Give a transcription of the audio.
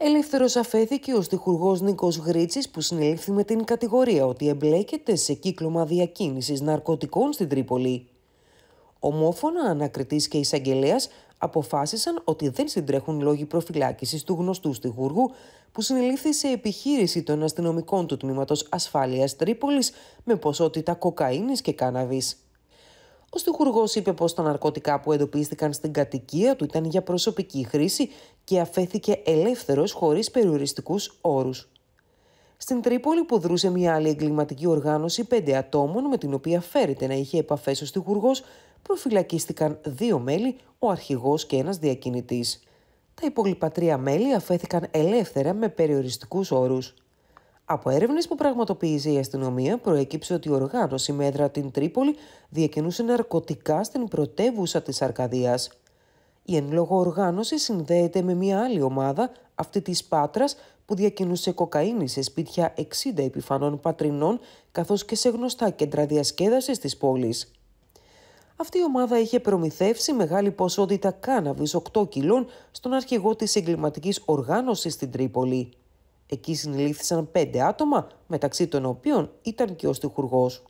Ελεύθερος αφέθηκες ο στιχουργός Νίκος Γρίτσης που συνελήφθη με την κατηγορία ότι εμπλέκεται σε κύκλωμα διακίνησης ναρκωτικών στην Τρίπολη. Ομόφωνα ανακριτής και εισαγγελέας αποφάσισαν ότι δεν συντρέχουν λόγοι προφυλάκησης του γνωστού στιχουργού που συνελήφθη σε επιχείρηση των αστυνομικών του Τμήματος Ασφάλειας Τρίπολης με ποσότητα κοκαίνης και κάναβης. Ο στοιχουργό είπε πως τα ναρκωτικά που εντοπίστηκαν στην κατοικία του ήταν για προσωπική χρήση και αφέθηκε ελεύθερος χωρίς περιοριστικούς όρους. Στην Τρίπολη που δρούσε μια άλλη εγκληματική οργάνωση πέντε ατόμων με την οποία φέρεται να είχε επαφές ο στιχουργός, προφυλακίστηκαν δύο μέλη, ο αρχηγός και ένας διακινητής. Τα υπόλοιπα τρία μέλη αφέθηκαν ελεύθερα με περιοριστικούς όρους. Από έρευνες που πραγματοποιήσε η αστυνομία, προέκυψε ότι η οργάνωση με έδρα την Τρίπολη διακινούσε ναρκωτικά στην πρωτεύουσα της Αρκαδίας. Η εν λόγω οργάνωση συνδέεται με μια άλλη ομάδα, αυτή της Πάτρας, που διακινούσε κοκαίνη σε σπίτια 60 επιφανών πατρινών, καθώς και σε γνωστά κέντρα διασκέδασης της πόλης. Αυτή η ομάδα είχε προμηθεύσει μεγάλη ποσότητα κάναβης 8 κιλών στον αρχηγό της εγκληματικής οργάνωσης στην Τρίπολη. Εκεί συνελήφθησαν πέντε άτομα, μεταξύ των οποίων ήταν και ο στιχουργός.